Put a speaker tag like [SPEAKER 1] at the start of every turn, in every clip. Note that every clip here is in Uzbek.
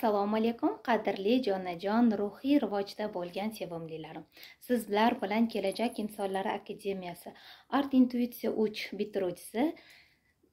[SPEAKER 1] assalomu alaykum qadrli jonajon ruhiy rivojda bo'lgan sevimlilarim sizlar bilan kelajak insonlari akademiyasi art intuitsiya uch bitiruvchisi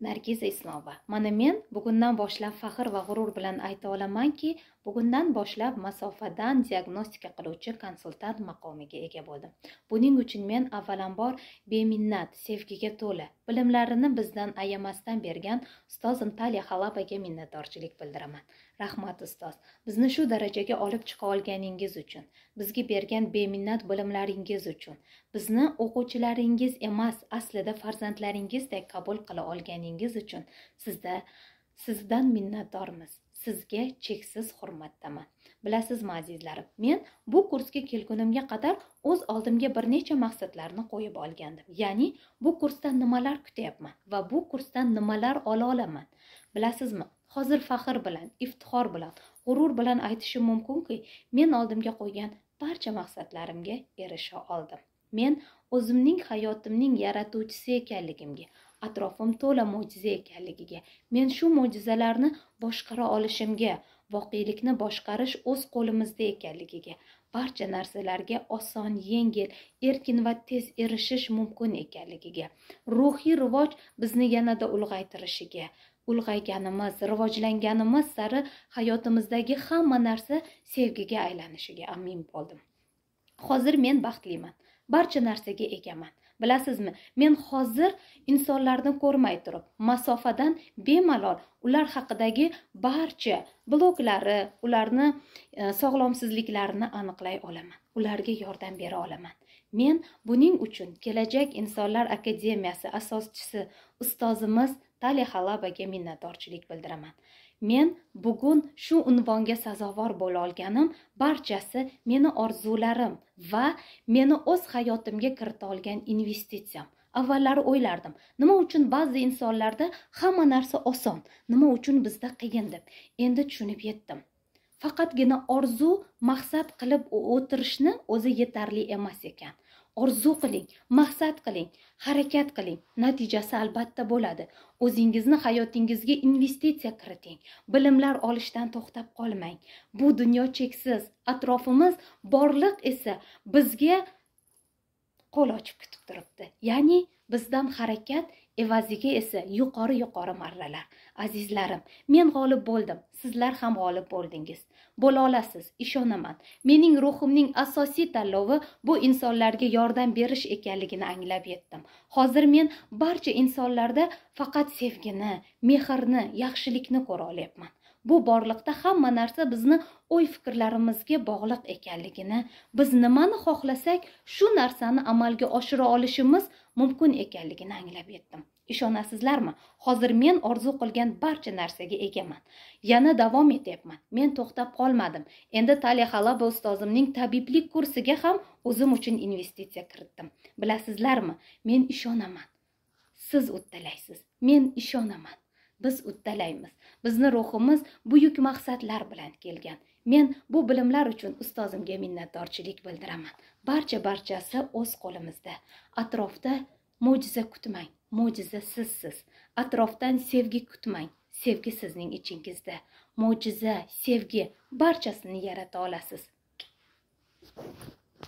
[SPEAKER 1] nargiza islomova mana men bugundan boshlab faxr va g'urur bilan ayta olamanki bugundan boshlab masofadan diagnostika qiluvchi konsultant maqomiga ega bo'ldim buning uchun men avvalambor beminnat sevgiga to'la bilimlarini bizdan ayamasdan bergan ustoz Antalya Xalabaga minnatdorchilik bildiraman. Rahmat ustoz, bizni shu darajaga olib chiqa olganingiz uchun, bizga bergan beminnat bilimlaringiz uchun, bizni o'quvchilaringiz emas, aslida farzandlaringizdek qabul qila olganingiz uchun sizda sizdan minnatdormiz. sizga cheksiz hurmatdaman bilasizmi azizlarim men bu kursga kelgunimga qadar o'z oldimga bir necha maqsadlarni qo'yib olgandim ya'ni bu kursdan nimalar kutyapman va bu kursdan nimalar ola olaman bilasizmi hozir faxr bilan iftixor bilan g'urur bilan aytishim mumkinki men oldimga qo'ygan barcha maqsadlarimga erisha oldim men o'zimning hayotimning yaratuvchisi ekanligimga atrofim to'la mo'jiza ekanligiga men shu mo'jizalarni boshqara olishimga voqelikni boshqarish o'z qo'limizda ekanligiga barcha narsalarga oson yengil erkin va tez erishish mumkin ekanligiga ruhiy rivoj bizni yanada ulg'aytirishiga ulg'ayganimiz rivojlanganimiz sari hayotimizdagi hamma narsa sevgiga aylanishiga amin bo'ldim hozir men baxtliman barcha narsaga egaman bilasizmi men hozir insonlarni ko'rmay turib masofadan bemalol ular haqidagi barcha bloklari ularni e, sog'lomsizliklarini aniqlay olaman ularga yordam bera olaman men buning uchun kelajak insonlar akademiyasi asoschisi ustozimiz tali halabaga minnatdorchilik bildiraman men bugun shu unvonga sazovor bo'la olganim barchasi meni orzularim va meni o'z hayotimga kirita olgan investitsiyam avvallari o'ylardim nima uchun ba'zi insonlarda hamma narsa oson nima uchun bizda qiyin deb endi tushunib yetdim faqatgina orzu maqsad qilib o'tirishni o'zi yetarli emas ekan orzu qiling maqsad qiling harakat qiling natijasi albatta bo'ladi o'zingizni hayotingizga investitsiya kiriting bilimlar olishdan to'xtab qolmang bu dunyo cheksiz atrofimiz borliq esa bizga qo'l ochib kutib turibdi ya'ni bizdan harakat evaziga esa yuqori yuqori marralar azizlarim men g'olib bo'ldim sizlar ham g'olib bo'ldingiz bo'la olasiz ishonaman mening ruhimning asosiy tanlovi bu insonlarga yordam berish ekanligini anglab yetdim hozir men barcha insonlarda faqat sevgini mehrni yaxshilikni ko'ra olyapman bu borliqda hamma narsa bizni o'y fikrlarimizga bog'liq ekanligini biz nimani xohlasak shu narsani amalga oshira olishimiz mumkin ekanligini anglab yetdim ishonasizlarmi hozir men orzu qilgan barcha narsaga egaman yana davom etyapman men to'xtab qolmadim endi talyaxalaba ustozimning tabiblik kursiga ham o'zim uchun investitsiya kiritdim bilasizlarmi men ishonaman siz uddalaysiz men ishonaman biz uddalaymiz bizni ruhimiz buyuk maqsadlar bilan kelgan men bu bilimlar uchun ustozimga minnatdorchilik bildiraman barcha barchasi o'z qo'limizda atrofda mo'jiza kutmang mo'jiza sizsiz atrofdan sevgi kutmang sevgi sizning ichingizda mo'jiza sevgi barchasini yarata olasiz